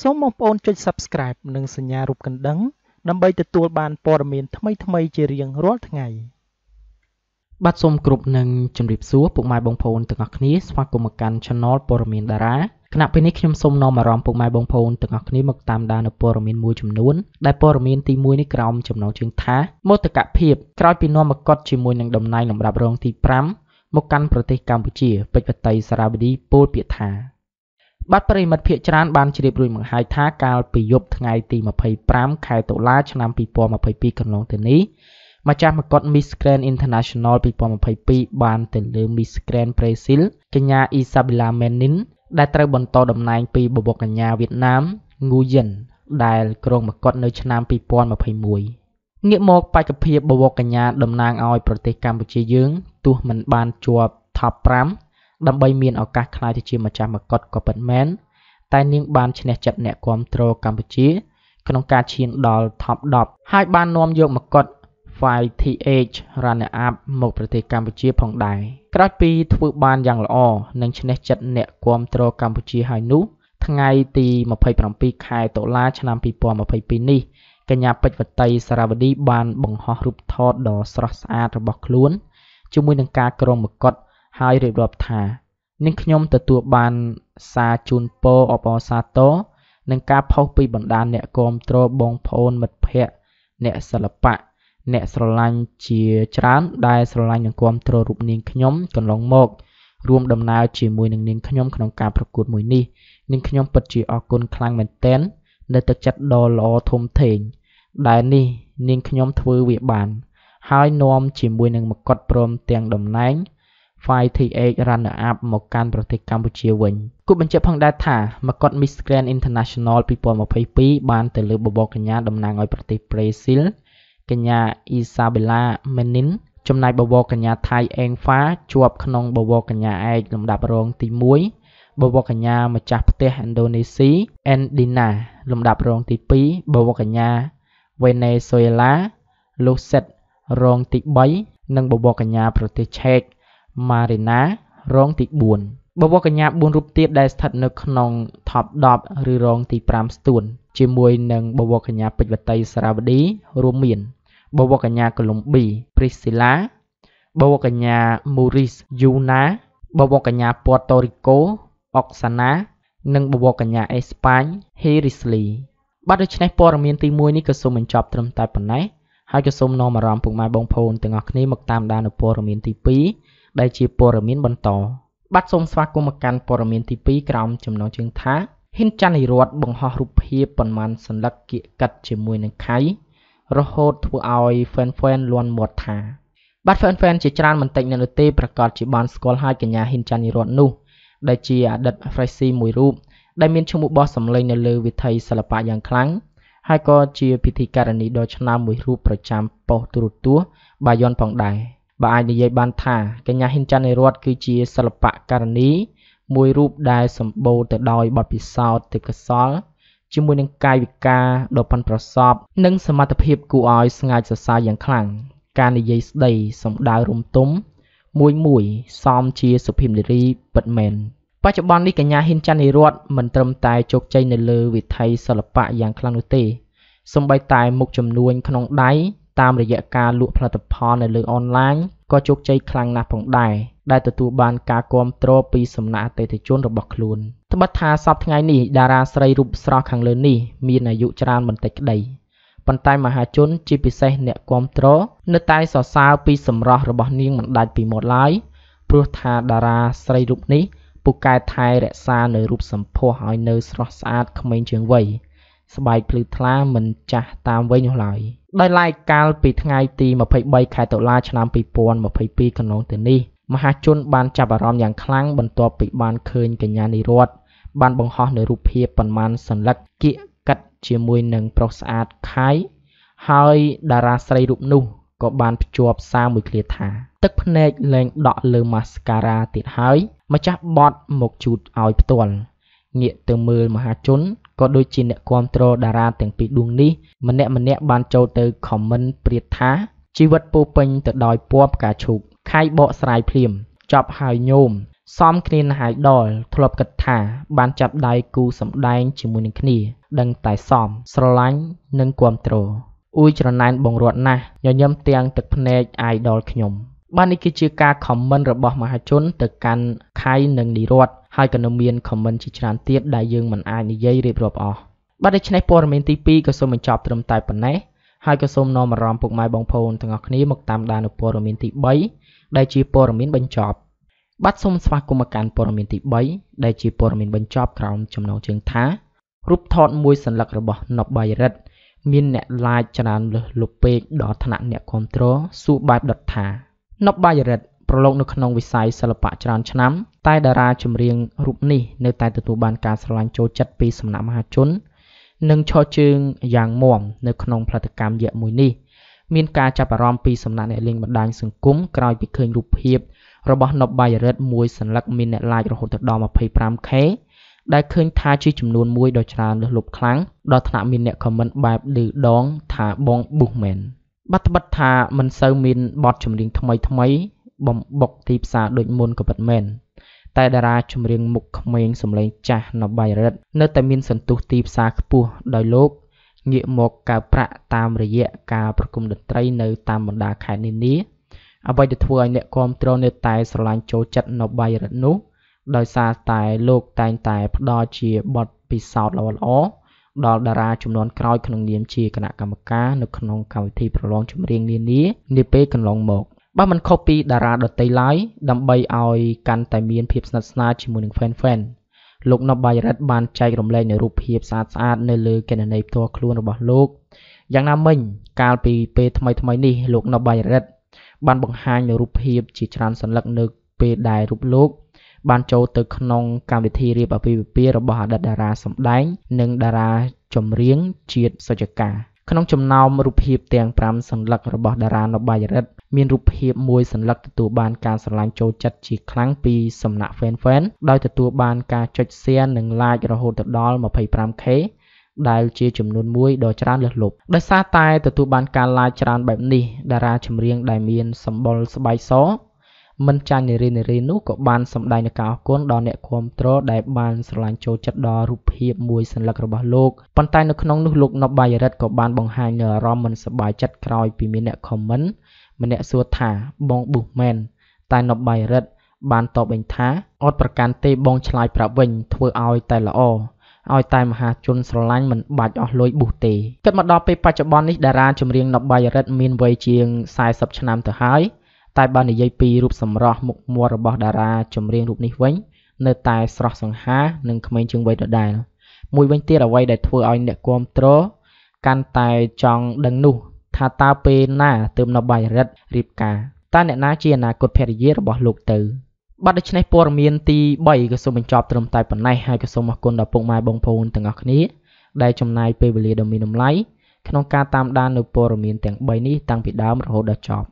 សូមបងប្អូនចុច Subscribe និងសញ្ញារូបកណ្ដឹងដើម្បីទទួលបានព័ត៌មានថ្មីៗជារៀងរាល់ថ្ងៃ បាទសូមគ្រប់នឹងជម្រាបសួរពុកម៉ែបងប្អូនទាំងអស់គ្នាស្វាគមន៍មកកាន់ Channel ព័ត៌មានតារាគណៈពេលនេះខ្ញុំសូមនាំអារម្មណ៍ពុកម៉ែបងប្អូនទាំងអស់គ្នាមកតាមដាននូវព័ត៌មានមួយចំនួនដែលព័ត៌មានទី1នេះក្រោមចំណងជើងថាមោទកភាពក្រោយពីនាំមកកត់ជាមួយនឹងតំណែងលំដាប់រងទី5មកកាន់ប្រទេសកម្ពុជា ពេជ្រវតីសារ៉ាវីឌីពោលពាក្យថាបាទប្រិមិត្តភាគច្រើនបានជ្រាបរួចមកហើយថាកាលពីយប់ថ្ងៃទី25ខែតុលាឆ្នាំ2022កន្លងទៅនេះម្ចាស់មកុដ Miss Grand International 2022បានទៅលើ Miss Grand Brazil កញ្ញា Isabella Menin ដែលត្រូវបន្តតំណែងពីបវរកញ្ញាវៀតណាម Ngu Yin ដែលគ្រងមកុដនៅឆ្នាំ2021ងាកមកបេក្ខភាពបវរកញ្ញាតំណាងឲ្យប្រទេសកម្ពុជាយើង ទោះមិនបានជាប់ Top 5ដើម្បីមានឱកាសក្លាយទៅជាម្ចាស់មកុដក៏ពិតមែនតែនាងបានឈ្នះចិត្តអ្នកគាំទ្រកម្ពុជាក្នុងការឈានដល់ Top 10ហើយបាននាំយកមកុដ 5TH Runner Up មកប្រទេសកម្ពុជា ផងដែរក្រោយពីធ្វើបានយ៉ាងល្អនិងឈ្នះចិត្តអ្នកគាំទ្រកម្ពុជាហើយនោះថ្ងៃទី27ខែតុលា ឆ្នាំ2022នេះកញ្ញាពេជ្រវតីសារវឌីបាន បង្ហោះរូបថតដ៏ស្រស់ស្អាតរបស់ខ្លួនជាមួយនឹងការក្រងមកុដហើយរៀបរាប់ថានាងខ្ញុំទទួលបានសារជូនពរអបអរសាទរនឹងការផុសពីបណ្ដាអ្នកគាំទ្របងប្អូនមិត្តភ័ក្តិអ្នកសិល្បៈអ្នកស្រឡាញ់ជាច្រើនដែលស្រឡាញ់និងគាំទ្ររូបនាងខ្ញុំកន្លងមករួមដំណើរជាមួយនឹងនាងខ្ញុំក្នុងការប្រកួតមួយនេះនាងខ្ញុំពិតជាអរគុណខ្លាំងមែនទែននៅទឹកចិត្តដ៏ល្អធំធេងដែលនេះនាងខ្ញុំធ្វើវាបាន ហើយនាំជាមួយនឹងមកុដព្រមទាំងតំណែង FITH Runner Up មកកាន់ប្រទេសកម្ពុជាវិញគូបញ្ជាក់ផងដែរថាមកុដ Miss Grand International 2022បានទៅលើបបរកញ្ញាតំណាងឲ្យប្រទេសប្រេស៊ីលកញ្ញាអ៊ីសាបេឡាមេនីនចំណែកបវរកញ្ញាថៃអេងហ្វាជាប់ក្នុងបវរកញ្ញាឯកលំដាប់រងទី1បវរកញ្ញាម្ចាស់ផ្ទះឥណ្ឌូនេស៊ីអេនឌីណាលំដាប់រងទី2បវរកញ្ញាវេណេស៊ុយឡាលូសិតរងទី3និងបវរកញ្ញាប្រទេសឆេកម៉ារីណារងទី4បវរកញ្ញា4រូបទៀតដែលស្ថិតនៅក្នុង top 10ឬរងទី5ស្ទួន ជាមួយនឹងបវរកញ្ញាពេជ្រវតីសារាវឌីរួមមានបវរកញ្ញាកូឡុំប៊ីព្រីស៊ីឡាបវរកញ្ញាមូរីសយូណាបវរកញ្ញាពូតូរីកូអុកសាណានិងបវរកញ្ញាអេស្ប៉ាញហេរីស្លីបាទដូច្នេះព័ត៌មានទី1នេះក៏សូមបញ្ចប់ត្រឹមតែប៉ុណ្ណេះហើយក៏សូមនាំអារម្មណ៍ពុកម៉ែបងប្អូនទាំងអស់គ្នាមកតាមដាននៅព័ត៌មានទី2ដែលជាព័ត៌មានបន្តបាទសូមស្វាគមន៍មកកាន់ព័ត៌មានទី2ក្រោមចំណងជើងថាហ៊ិនចាន់នីរ័តបង្ហោះរូបភាពប៉ុន្មានសัญลักษณ์គៀកកាត់ជាមួយនឹងខៃរហូតធ្វើឲ្យ fan fan លន់មាត់ថា បាទ fan fan ជាច្រើនមិនតិចនៅនោះទេប្រកាសជាបានស្គាល់ហើយកញ្ញាហ៊ិនចាន់នីរ័តនោះដែលជាអតីត Freshy មួយរូបដែលមានឈ្មោះបោះសម្លេងនៅលើវិថីសិល្បៈយ៉ាងខ្លាំងហើយក៏ជាពិធីការនីដ៏ឆ្នើមមួយរូបប្រចាំប៉ុស្តិ៍ទូរទស្សន៍បាយ័នផងដែរ។បើអាចនិយាយបានថាកញ្ញាហ៊ីនច័ន្ទនៃរដ្ឋគឺជាសិល្បករនីមួយរូបដែលសម្បូរទៅដោយបទពិសោធន៍ទេពកោសល្យជាមួយនឹងកាយវិការដ៏ប៉ិនប្រសប់និងសមត្ថភាពគួរឲ្យស្ងើចសរសើរយ៉ាងខ្លាំងការនិយាយស្ដីសម្ដៅរំទុំមួយមួយសមជាសុភិមនារីពិតមែនបច្ចុប្បន្ននេះកញ្ញាហ៊ីនច័ន្ទនីរតមិនត្រឹមតែជោគជ័យនៅលើវិថីសិល្បៈយ៉ាងខ្លាំងនោះទេសូម្បីតែមុខចំនួនក្នុងដៃតាមរយៈការលក់ផលិតផលនៅលើអនឡាញក៏ជោគជ័យខ្លាំងណាស់ផងដែរដែលទទួលបានការគាំទ្រពីសំណាក់អតិថិជនរបស់ខ្លួនត្បិតថាសពថ្ងៃនេះតារាស្រីរូបស្រស់ខាងលើនេះមានអាយុច្រើនបន្តិចក្តីប៉ុន្តែមហាជន ជាពិសេសអ្នកគាំទ្រនៅតែសរសើរពីសម្រស់របស់នាងមិនដាច់ពីមាត់ឡើយព្រោះថាតារាស្រីរូបនេះពូកែថែរក្សានៅរូបសម្ផស្សឲ្យនៅស្រស់ស្អាតក្មេងជាងវ័យ។ស្បែកភ្លឺថ្លាមិនចាស់តាមវ័យនោះឡើយដោយឡែកកាលពីថ្ងៃទី23ខែតុលា ឆ្នាំ2022កន្លងទៅនេះមហាជនបានចាប់អារម្មណ៍យ៉ាងខ្លាំងបន្ទាប់ពីបានឃើញកញ្ញានិរតបានបង្ហោះនៅរូបភាពប៉ុន្មានសន្លឹកគៀកកាត់ជាមួយនឹងប្រុសស្អាតខាយហើយតារាស្រីរូបនោះក៏បានភ្ជាប់សារមួយឃ្លាថា ទឹកភ្នែកលែងដក់លើម៉ាស្ការ៉ាទៀតហើយ ម្ចាស់បត់មកជូតឲ្យផ្ទាល់ងាកទៅមើលមហាជនក៏ដូចជាអ្នកគាំទ្រតារាទាំងពីរដួងនេះម្នាក់ៗបានចូលទៅខមមិនព្រាតថាជីវិតពោពេញទៅដោយពណ៌ផ្កាឈូកខៃបកស្រាយភ្លាមចប់ហើយញោមសំគ្នាណាហើយដល់ធ្លាប់គិតថា បានចាប់ដៃគូសម្ដែង ជាមួយនឹងគ្នាដឹងតែសំស្រឡាញ់និងគាំទ្រអ៊ុយច្រណែនបងរត់ណាស់ញញឹមទាំងទឹកភ្នែកអាយដល់ខ្ញុំបាទនេះគឺជាការ comment របស់មហាជន ទៅកាន់ខៃនិងនិរតហើយក៏នៅមាន comment ជាច្រើនទៀតដែលយើងមិនអាចនិយាយរៀបរាប់អស់បាទដូច្នេះព័ត៌មានទី2ក៏សូមបញ្ចប់ត្រឹមតែប៉ុណ្ណេះហើយក៏សូមនាំអារម្មណ៍ពុកម៉ែបងប្អូនទាំងអស់គ្នាមកតាមដាននៅព័ត៌មានទី3ដែលជាព័ត៌មានបញ្ចប់បាទសូមស្វាគមន៍មកកាន់ព័ត៌មានទី3ដែលជាព័ត៌មានបញ្ចប់ក្រោមចំណងជើងថារូបថតមួយសញ្ញារបស់ណបបៃរ៉ិតមានអ្នកឡាយច្រើនលឹះលុបពេកដល់ថ្នាក់អ្នកគ្រប់គ្រងសួរបែបដុតថានប់បាយរិទ្ធប្រឡូកនៅក្នុងវិស័យសិល្បៈច្រើនឆ្នាំ តែតារាចម្រៀងរូបនេះនៅតែទទួលបានការស្រឡាញ់ចូលចិត្តពីសំណាក់មហាជន និងឈរជើងយ៉ាងមាំនៅក្នុងផលិតកម្មយៈមួយនេះមានការចាប់អារម្មណ៍ពីសំណាក់អ្នកលេងបណ្ដាញសង្គមក្រោយពីឃើញរូបភាពរបស់នប់បាយរិទ្ធមួយសន្លឹកមានអ្នកឡាយរហូតដល់ 25k ដែលឃើញថាជាចំនួនមួយដ៏ច្រើនលើសលប់ខ្លាំងដល់ថ្នាក់មានអ្នកខមមិនបែបឮដងថាបងប៊ូសមែន។បាត់ត្បិតថាមិនសូវមានបទចម្រៀងថ្មីៗបំបុកទីផ្សារដូចមុនក៏ពិតមែនតែតារាចម្រៀងមុខក្មេងសម្លេងចាស់នៅបៃរ៉ិតនៅតែមានសន្ទុះទីផ្សារខ្ពស់ដោយលោកងាកមកកើប្រាក់តាមរយៈការប្រគំតន្ត្រីនៅតាមបណ្ដាខេត្តនានាអ្វីដែលធ្វើឲ្យអ្នកគាំទ្រនៅតែស្រឡាញ់ចូលចិត្តនៅបៃរ៉ិតនោះដោយសារតែលោកតែងតែផ្ដល់ជាបទពិសោធន៍ល្អៗដល់តារាចំនួនក្រោយក្នុងនាមជាគណៈកម្មការនៅក្នុងកម្មវិធីប្រឡងចម្រៀងនានានាពេលកន្លងមកបើមិនខុសពីតារាដទៃឡើយដើម្បីឲ្យកាន់តែមានភាពស្និទ្ធស្នាលជាមួយនឹង fan fan លោក Nobai Red បានចែករំលែកនៅរូបភាពស្អាតស្អាត នៅលើកេននីផ្ទាល់ខ្លួនរបស់លោកយ៉ាងណាមិញកាលពីពេលថ្មីថ្មីនេះលោក Nobai Red បានបង្ហាញនៅរូបភាពជាច្រើនសន្លឹកនៅ ពេលដែលរូបលោកបានចូលទៅក្នុងកម្មវិធីរៀបអាពាហ៍ពិពាហ៍របស់អតីតតារាសម្ដែង និងតារាចម្រៀងជាតិសុជកាក្នុងចំណោមរូបភាពទាំង5សន្លឹករបស់តារានៅបាយរិទ្ធមានរូបភាពមួយសន្លឹកទទួលបានការស្រឡាញ់ចូលចិត្តជាខ្លាំងពីសំណាក់ fan fan ដោយទទួលបានការចុច share និង like រហូតដល់ 25k ដែលជាចំនួនមួយដ៏ច្រើនលើសលប់ដោយសារតែទទួលបានការ like ច្រើនបែបនេះតារាចម្រៀងដែលមានសម្បុរស្បែកសមិនចាញ់នារីនារីនោះក៏បានសម្ដែងនូវការអរគុណដល់អ្នកគាំទ្រដែលបានស្រឡាញ់ចូលចិត្តដល់រូបភាពមួយសន្លឹករបស់លោកប៉ុន្តែនៅក្នុងនោះលោក Nob Bayret ក៏បានបង្ហាញនូវអារម្មណ៍មិនសប្បាយចិត្តក្រោយពីមានអ្នក comment ម្នាក់សួរថា បងប៊ូមែនតែ Nob Bayret បានតបវិញថាអត់ប្រកាន់ទេបងឆ្លើយប្រាប់វិញធ្វើឲ្យតែល្អឲ្យតែមហាជនស្រឡាញ់មិនបាច់អស់លុយប៊ូទេគិតមកដល់ពេលបច្ចុប្បន្ននេះតារាចម្រៀង Nob Bayret មានវ័យជាង40ឆ្នាំទៅហើយតែបើនិយាយពីរូបសម្រស់មុខមាត់របស់តារាចម្រៀងរូបនេះវិញនៅតែស្រស់សង្ហានិងក្មេងជាងវ័យដដែលមួយវិញទៀតអ្វីដែលធ្វើឲ្យអ្នកគាំទ្រ កាន់តែចង់ដឹងនោះ ថាតើពេលណាទើបនៅបាយរិទ្ធរៀបការតើអ្នកណាជាអនាគតភរិយារបស់លោកទៅបាទដូច្នេះព័ត៌មានទី3ក៏សូមបញ្ចប់ត្រឹមតែប៉ុណ្ណេះហើយក៏សូមអរគុណដល់ពុកម៉ែបងប្អូនទាំងអស់គ្នាដែលចំណាយពេលវេលាដ៏មានតម្លៃក្នុងការតាមដាននៅព័ត៌មានទាំង3នេះតាំងពីដើមរហូតដល់ចប់